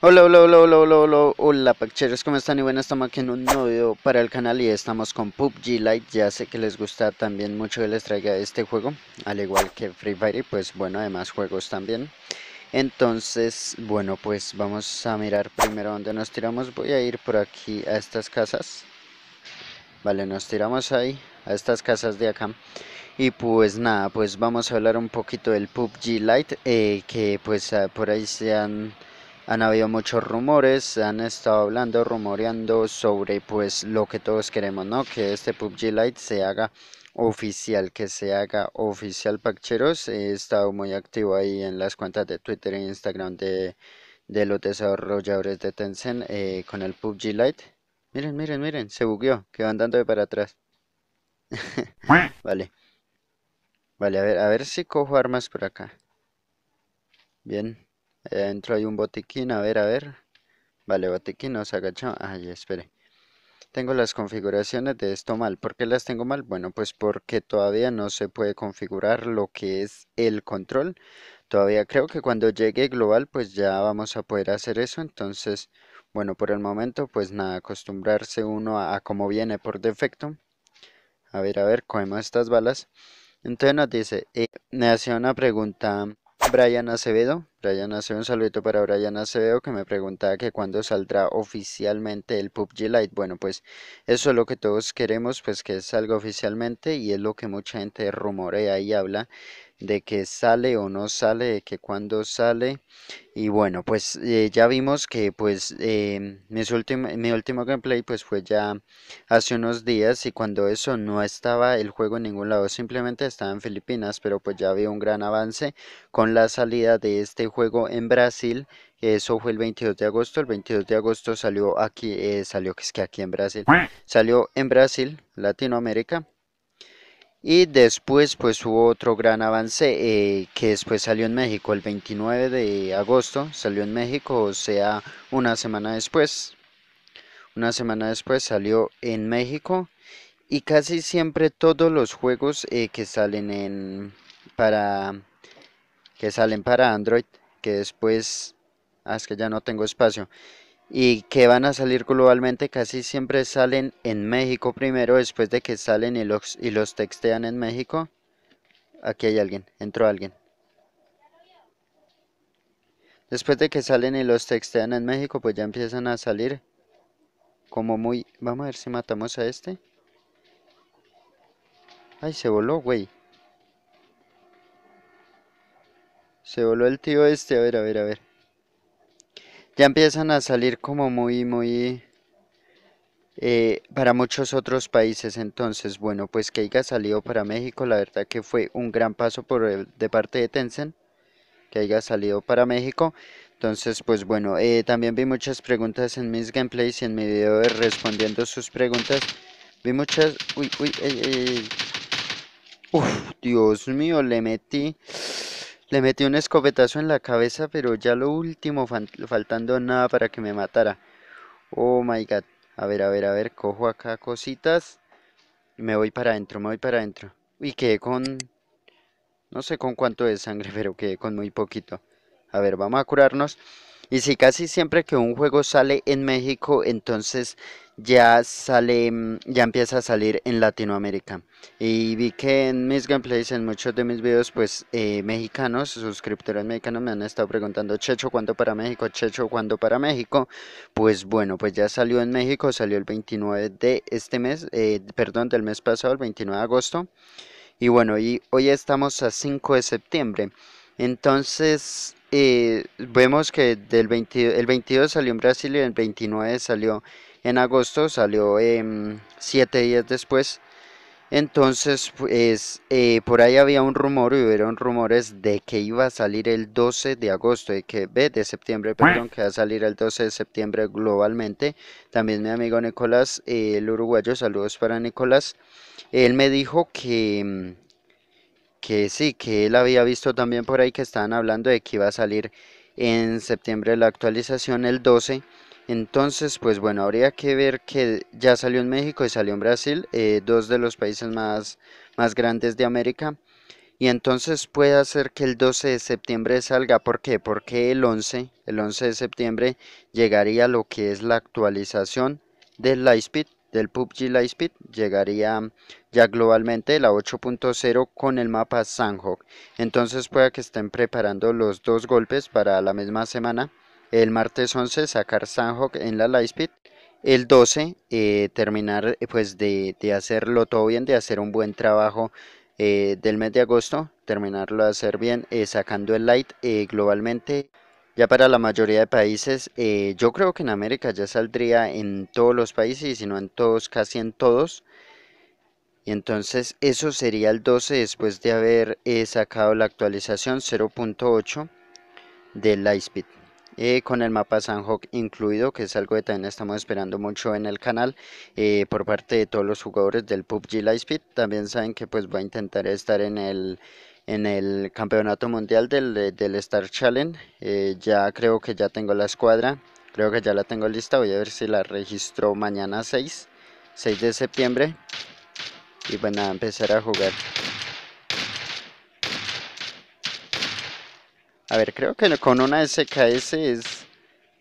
Hola, hola, hola, hola, hola, hola, hola, pacheros, ¿cómo están? Y bueno, estamos aquí en un nuevo video para el canal y estamos con PUBG Lite, ya sé que les gusta también mucho que les traiga este juego, al igual que Free Fire y pues bueno, además juegos también. Entonces, bueno, pues vamos a mirar primero dónde nos tiramos, voy a ir por aquí a estas casas, Vale, nos tiramos ahí, a estas casas de acá. Y pues nada, pues vamos a hablar un poquito del PUBG Lite, eh, que pues ah, por ahí se han, han habido muchos rumores, han estado hablando, rumoreando sobre pues lo que todos queremos, ¿no? Que este PUBG Lite se haga oficial, que se haga oficial Pacheros. He estado muy activo ahí en las cuentas de Twitter e Instagram de, los desarrolladores de Tencent eh, con el PUBG Lite. Miren, miren, miren, se buqueó, quedó andando de para atrás. vale. Vale, a ver, a ver si cojo armas por acá. Bien. Adentro hay un botiquín, a ver, a ver. Vale, botiquín, nos agachamos. Ay, espere. Tengo las configuraciones de esto mal. ¿Por qué las tengo mal? Bueno, pues porque todavía no se puede configurar lo que es el control. Todavía creo que cuando llegue global, pues ya vamos a poder hacer eso. Entonces, bueno, por el momento, pues nada, acostumbrarse uno a, como viene por defecto. A ver, a ver, cogemos estas balas. Entonces nos dice, eh, me hacía una pregunta Brian Acevedo. Brian Acevedo, un saludito para Brian Acevedo que me preguntaba que cuándo saldrá oficialmente el PUBG Lite. Bueno, pues eso es lo que todos queremos, pues que salga oficialmente y es lo que mucha gente rumorea y habla de que sale o no sale, de que cuando sale. Y bueno, pues eh, ya vimos que pues em, mi último gameplay pues fue ya hace unos días y cuando eso no estaba el juego en ningún lado, simplemente estaba en Filipinas, pero pues ya había un gran avance con la salida de este juego en Brasil eso fue el 22 de agosto. El 22 de agosto salió aquí, eh, salió que es que aquí en Brasil, salió en Brasil, Latinoamérica. Y después pues hubo otro gran avance eh, que después salió en México, el 29 de agosto salió en México, o sea, una semana después. Una semana después salió en México y casi siempre todos los juegos eh, que salen para que salen para Android, que después, ah, es que ya no tengo espacio, y que van a salir globalmente casi siempre salen en México primero después de que salen y los, y los textean en México. Aquí hay alguien, entró alguien. Después de que salen y los textean en México, pues ya empiezan a salir como muy... Vamos a ver si matamos a este. Ay, se voló, güey. Se voló el tío este, a ver, a ver, a ver ya empiezan a salir como muy, muy eh, para muchos otros países. Entonces, bueno, pues que haya salido para México, la verdad que fue un gran paso por de parte de Tencent, que haya salido para México. Entonces, pues bueno, eh, también vi muchas preguntas en mis gameplays y en mi video respondiendo sus preguntas. Vi muchas... Uy, uy, uy. Uf, Dios mío, le metí... Le metí un escopetazo en la cabeza, pero ya lo último, faltando nada para que me matara. Oh my god. A ver, a ver, a ver, cojo acá cositas. me voy para adentro, me voy para adentro. Y quedé con... No sé con cuánto de sangre, pero quedé con muy poquito. A ver, vamos a curarnos. Y si casi siempre que un juego sale en México, entonces ya sale, mm, ya empieza a salir en Latinoamérica. Y vi que en mis gameplays, en muchos de mis videos, pues eh, mexicanos, suscriptores mexicanos me han estado preguntando, Checho, ¿cuándo para México? Checho, ¿cuándo para México? Pues bueno, pues ya salió en México, salió el 29 de este mes, eh, perdón, del mes pasado, el 29 de agosto. Y bueno, y hoy estamos a 5 de septiembre. Entonces, y vemos que del el 22 salió en Brasil y el 29 salió en agosto, salió 7 días después. Entonces, pues eh, por ahí había un rumor y hubieron rumores de que iba a salir el 12 de agosto, de que ve de septiembre, perdón, que va a salir el 12 de septiembre globalmente. También mi amigo Nicolás, el uruguayo, saludos para Nicolás. Él me dijo que que sí, que él había visto también por ahí que estaban hablando de que iba a salir en septiembre la actualización el 12. Entonces, pues bueno, habría que ver que ya salió en México y salió en Brasil, eh, dos de los países más, más grandes de América. Y entonces puede hacer que el 12 de septiembre salga. ¿Por qué? Porque el 11, el 11 de septiembre llegaría lo que es la actualización del Lightspeed, del PUBG Lightspeed. Llegaría ya globalmente la 8.0 con el mapa Sanhok. Entonces pueda que estén preparando los dos golpes para la misma semana. El martes 11 sacar Sanhok en la Lightspeed. El 12 eh, terminar eh, pues de, hacerlo todo bien, de hacer un buen trabajo eh, del mes de agosto. Terminarlo de hacer bien sacando el light globalmente. Ya para la mayoría de países, yo creo que en América ya saldría en todos los países y si no en todos, casi en todos. Y entonces eso sería el 12 después de haber eh, sacado la actualización 0.8 del Lightspeed. Eh, con el mapa Sanhok incluido, que es algo que también estamos esperando mucho en el canal eh, por parte de todos los jugadores del PUBG Lightspeed. También saben que pues voy a intentar estar en el en el campeonato mundial del, Star Challenge. ya creo que ya tengo la escuadra, creo que ya la tengo lista. Voy a ver si la registro mañana 6, 6 de septiembre y van pues a empezar a jugar. A ver, creo que con una SKS es,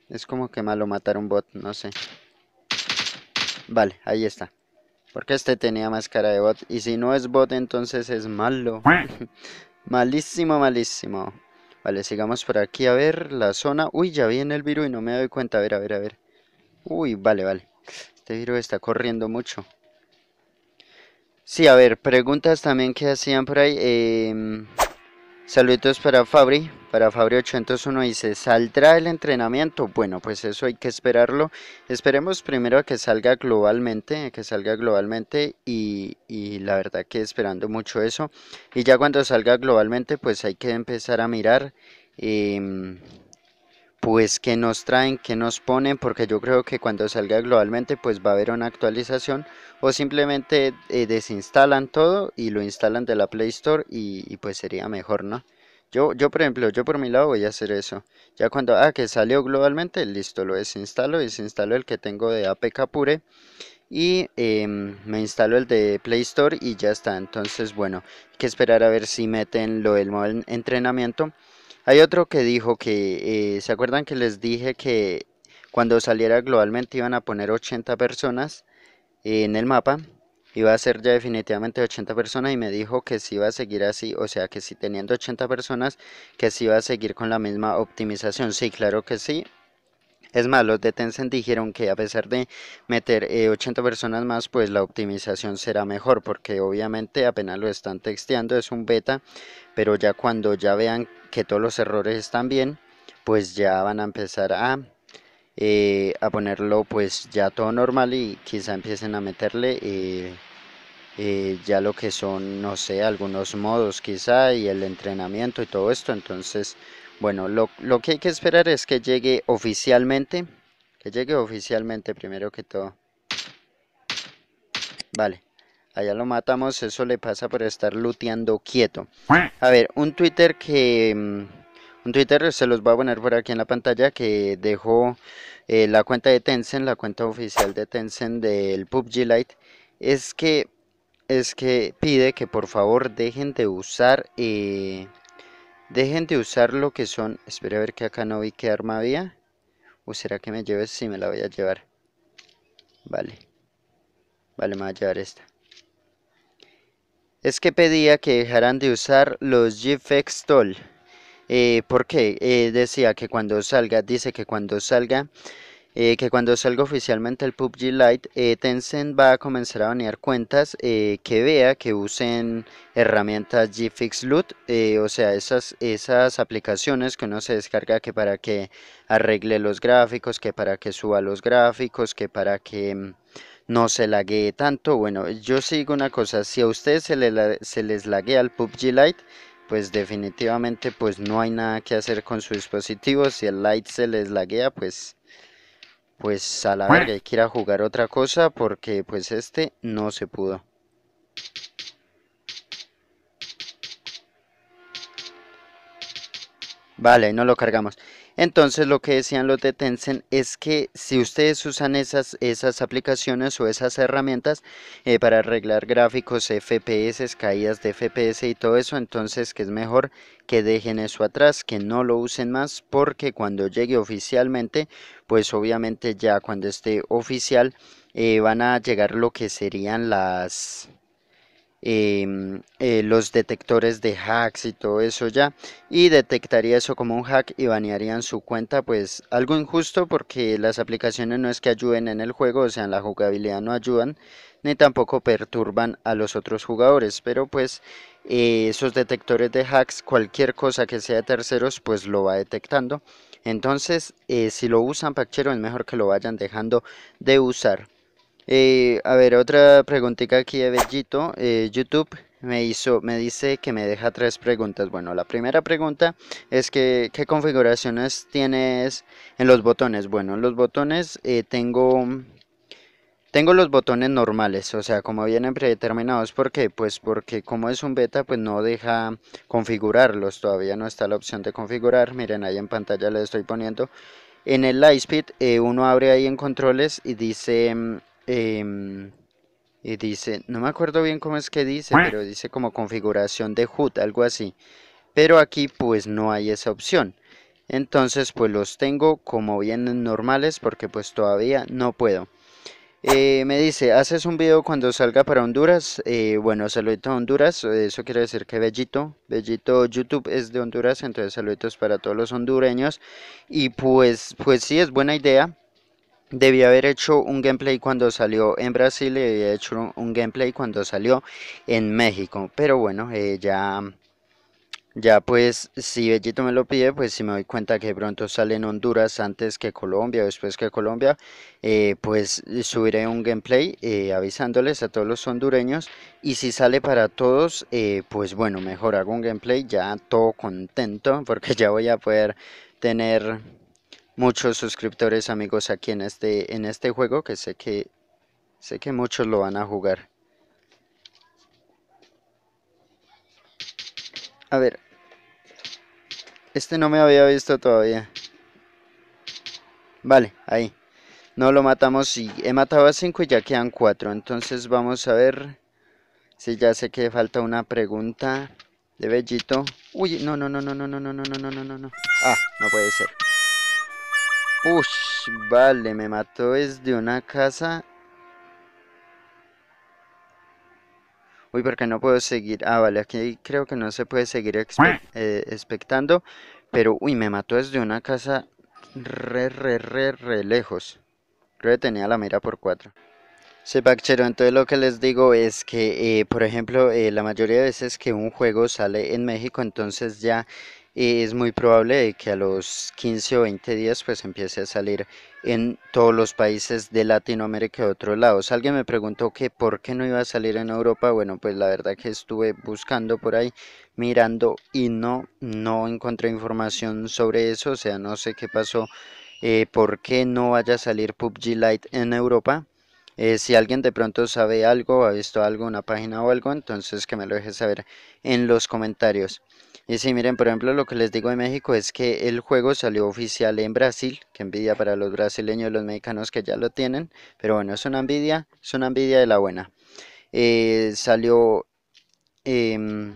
es como que malo matar un bot, no sé. Vale, ahí está. Porque este tenía más cara de bot. Y si no es bot, entonces es malo. malísimo, malísimo. Vale, sigamos por aquí a ver la zona. Uy, ya viene el virus y no me doy cuenta. A ver, a ver, a ver. Uy, vale, vale. Este virus está corriendo mucho. Sí, a ver, preguntas también que hacían por ahí. Em, saludos para Fabri, para Fabri 801 dice, ¿saldrá el entrenamiento? Bueno, pues eso hay que esperarlo. Esperemos primero a que salga globalmente, que salga globalmente y, la verdad que esperando mucho eso. Y ya cuando salga globalmente, pues hay que empezar a mirar. Em, pues que nos traen, que nos ponen, porque yo creo que cuando salga globalmente pues va a haber una actualización o simplemente eh, desinstalan todo y lo instalan de la Play Store y, pues sería mejor, ¿no? Yo, yo por ejemplo, yo por mi lado voy a hacer eso. Ya cuando, ah, que salió globalmente, listo, lo desinstalo, desinstalo el que tengo de APK Pure y em, me instalo el de Play Store y ya está. Entonces, bueno, hay que esperar a ver si meten lo del entrenamiento. Hay otro que dijo que, eh, ¿se acuerdan que les dije que cuando saliera globalmente iban a poner 80 personas eh, en el mapa? Iba a ser ya definitivamente 80 personas y me dijo que si iba a seguir así, o sea que si teniendo 80 personas, que si iba a seguir con la misma optimización. Sí, claro que sí, es más, los de Tencent dijeron que a pesar de meter 80 eh, personas más, pues la optimización será mejor, porque obviamente apenas lo están texteando, es un beta, pero ya cuando ya vean que todos los errores están bien, pues ya van a empezar a, eh, a ponerlo pues ya todo normal y quizá empiecen a meterle eh, ya lo que son, no sé, algunos modos quizá y el entrenamiento y todo esto, entonces bueno, lo, que hay que esperar es que llegue oficialmente. Que llegue oficialmente primero que todo. Vale. Allá lo matamos. Eso le pasa por estar luteando quieto. A ver, un Twitter que... Mm, un Twitter se los voy a poner por aquí en la pantalla que dejó eh, la cuenta de Tencent, la cuenta oficial de Tencent del PUBG Lite. Es que, es que pide que por favor dejen de usar... Eh, Dejen de usar lo que son. Espera a ver que acá no vi qué arma había. ¿O será que me lleves? Sí, me la voy a llevar. Vale. Vale, me voy a llevar esta. Es que pedía que dejaran de usar los GFX Toll eh, ¿Por qué? Eh, decía que cuando salga, dice que cuando salga eh, que cuando salga oficialmente el PUBG Lite, eh, Tencent va a comenzar a banear cuentas eh, que vea que usen herramientas GFix Loot, o sea, esas, esas aplicaciones que uno se descarga que para que arregle los gráficos, que para que suba los gráficos, que para que mm, no se laguee tanto. Bueno, yo sigo una cosa, si a ustedes se, le, se les laguea el PUBG Lite, pues definitivamente pues no hay nada que hacer con su dispositivo, si el Lite se les laguea, pues pues a la verga hay que jugar otra cosa porque pues este no se pudo. Vale, no lo cargamos. Entonces lo que decían los de Tencent es que si ustedes usan esas, esas aplicaciones o esas herramientas eh, para arreglar gráficos, FPS, caídas de FPS y todo eso, entonces que es mejor que dejen eso atrás, que no lo usen más porque cuando llegue oficialmente, pues obviamente ya cuando esté oficial eh, van a llegar lo que serían las... Em, eh, los detectores de hacks y todo eso ya y detectaría eso como un hack y banearían su cuenta pues algo injusto porque las aplicaciones no es que ayuden en el juego o sea en la jugabilidad no ayudan ni tampoco perturban a los otros jugadores pero pues eh, esos detectores de hacks cualquier cosa que sea de terceros pues lo va detectando entonces eh, si lo usan pachero es mejor que lo vayan dejando de usar eh, a ver, otra preguntita aquí de Bellito. Eh, YouTube me hizo, me dice que me deja tres preguntas. Bueno, la primera pregunta es que qué configuraciones tienes en los botones. Bueno, en los botones eh, tengo tengo los botones normales, o sea, como vienen predeterminados, ¿por qué? Pues porque como es un beta, pues no deja configurarlos, todavía no está la opción de configurar, miren ahí en pantalla les estoy poniendo. En el Lightspeed eh, uno abre ahí en controles y dice Em, y dice, no me acuerdo bien cómo es que dice, pero dice como configuración de HUD, algo así. Pero aquí pues no hay esa opción. Entonces pues los tengo como bien normales porque pues todavía no puedo. Eh, me dice, ¿haces un video cuando salga para Honduras? Eh, bueno, saludito a Honduras, eso quiere decir que Bellito, Bellito YouTube es de Honduras, entonces saluditos para todos los hondureños. Y pues, pues sí, es buena idea, Debí haber hecho un gameplay cuando salió en Brasil y haber hecho un gameplay cuando salió en México. Pero bueno, eh, ya, ya pues si Bellito me lo pide, pues si me doy cuenta que pronto sale en Honduras antes que Colombia o después que Colombia, eh, pues subiré un gameplay eh, avisándoles a todos los hondureños. Y si sale para todos, pues bueno, mejor hago un gameplay ya todo contento porque ya voy a poder tener muchos suscriptores amigos aquí en este, en este juego que sé que sé que muchos lo van a jugar. A ver. Este no me había visto todavía. Vale, ahí. No lo matamos y he matado a 5 y ya quedan cuatro Entonces vamos a ver si ya sé que falta una pregunta de Bellito. Uy, no, no, no, no, no, no, no, no, no, no, no, no. Ah, no puede ser. Ush, vale, me mató desde una casa. Uy, porque no puedo seguir. Ah, vale, aquí creo que no se puede seguir expectando. Eh, pero, uy, me mató desde una casa re, re, re, re lejos. Creo que tenía la mira por cuatro. Sí, Pachero, entonces lo que les digo es que, eh, por ejemplo, eh, la mayoría de veces que un juego sale en México, entonces ya y es muy probable que a los 15 o 20 días pues empiece a salir en todos los países de Latinoamérica y otros lados. Alguien me preguntó que por qué no iba a salir en Europa. Bueno, pues la verdad que estuve buscando por ahí, mirando y no, no encontré información sobre eso. O sea, no sé qué pasó, eh, por qué no vaya a salir PUBG Lite en Europa. Eh, si alguien de pronto sabe algo, ha visto algo, una página o algo, entonces que me lo deje saber en los comentarios. Y sí, miren, por ejemplo, lo que les digo de México es que el juego salió oficial en Brasil, que envidia para los brasileños y los mexicanos que ya lo tienen, pero bueno, es una envidia, es una envidia de la buena. Eh, salió em,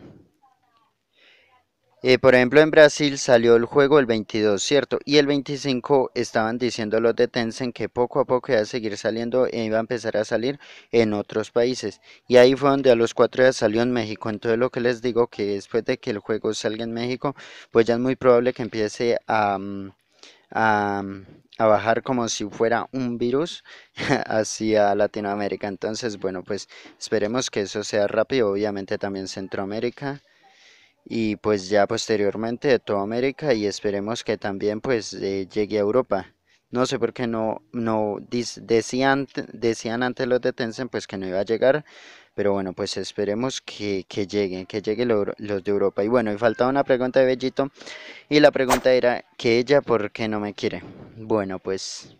eh, por ejemplo, en Brasil salió el juego el 22, ¿cierto? Y el 25 estaban diciendo los de Tencent que poco a poco iba a seguir saliendo e iba a empezar a salir en otros países. Y ahí fue donde a los cuatro días salió en México. Entonces lo que les digo que después de que el juego salga en México, pues ya es muy probable que empiece a, a, a bajar como si fuera un virus hacia Latinoamérica. Entonces, bueno, pues esperemos que eso sea rápido. Obviamente también Centroamérica y pues ya posteriormente de toda América y esperemos que también pues eh, llegue a Europa. No sé por qué no, no decían, decían antes los de Tencent pues que no iba a llegar, pero bueno, pues esperemos que, que lleguen, que llegue los de Europa. Y bueno, y faltaba una pregunta de Bellito y la pregunta era que ella por qué no me quiere. Bueno, pues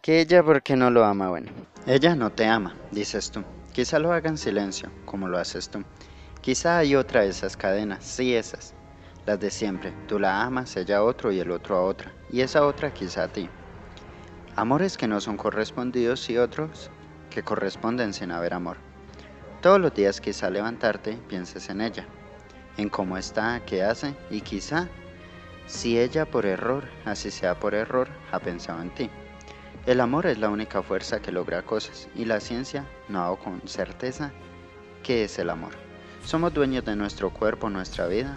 que ella porque no lo ama, bueno. Ella no te ama, dices tú. Quizá lo haga en silencio, como lo haces tú. Quizá hay otra de esas cadenas, sí esas, las de siempre. Tú la amas, ella a otro y el otro a otra, y esa otra quizá a ti. Amores que no son correspondidos y otros que corresponden sin haber amor. Todos los días quizá levantarte pienses en ella, en cómo está, qué hace y quizá si ella por error, así sea por error, ha pensado en ti. El amor es la única fuerza que logra cosas y la ciencia no ha con certeza qué es el amor. Somos dueños de nuestro cuerpo, nuestra vida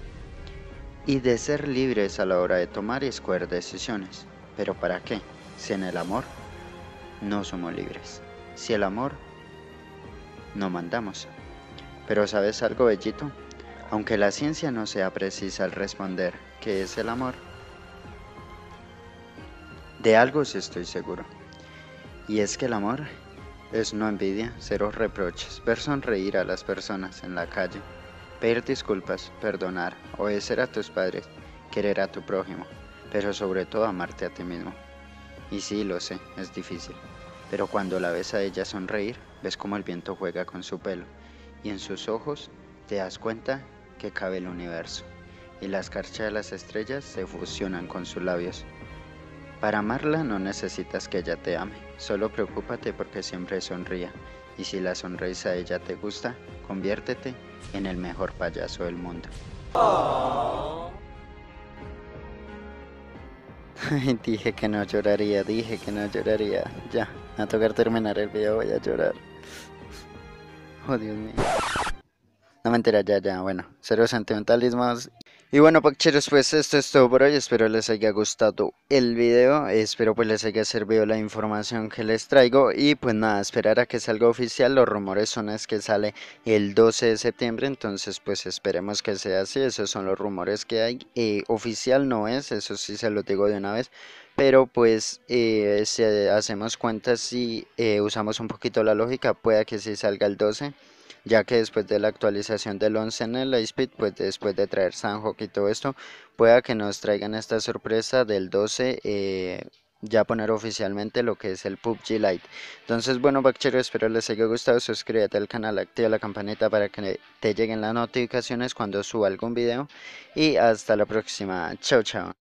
y de ser libres a la hora de tomar y escoger decisiones. Pero ¿para qué? Si en el amor no somos libres. Si el amor no mandamos. Pero ¿sabes algo bellito? Aunque la ciencia no sea precisa al responder qué es el amor, de algo estoy seguro. Y es que el amor es no envidia, cero reproches, ver sonreír a las personas en la calle, pedir disculpas, perdonar, obedecer a tus padres, querer a tu prójimo, pero sobre todo amarte a ti mismo. Y sí, lo sé, es difícil, pero cuando la ves a ella sonreír, ves cómo el viento juega con su pelo, y en sus ojos te das cuenta que cabe el universo, y las escarcha de las estrellas se fusionan con sus labios. Para amarla no necesitas que ella te ame Solo preocúpate porque siempre sonría. Y si la sonrisa de ella te gusta, conviértete en el mejor payaso del mundo. dije que no lloraría, dije que no lloraría. Ya, a tocar terminar el video voy a llorar. Oh, Dios mío. No me entera, ya, ya. Bueno, cero sentimentalismos. Y bueno, Pacheros, pues esto es todo por hoy. Espero les haya gustado el video. Espero pues les haya servido la información que les traigo. Y pues nada, esperar a que salga oficial. Los rumores son es que sale el 12 de septiembre. Entonces pues esperemos que sea así. Esos son los rumores que hay. Eh, oficial no es, eso sí se lo digo de una vez. Pero pues eh, si hacemos cuenta, si eh, usamos un poquito la lógica, pueda que sí salga el 12 ya que después de la actualización del 11 en el Speed, pues después de traer Sanjo y todo esto, pueda que nos traigan esta sorpresa del 12. Eh, ya poner oficialmente lo que es el PUBG Lite. Entonces, bueno, bacterio, espero les haya gustado. Suscríbete al canal, activa la campanita para que te lleguen las notificaciones cuando suba algún video. Y hasta la próxima. Chao, chao.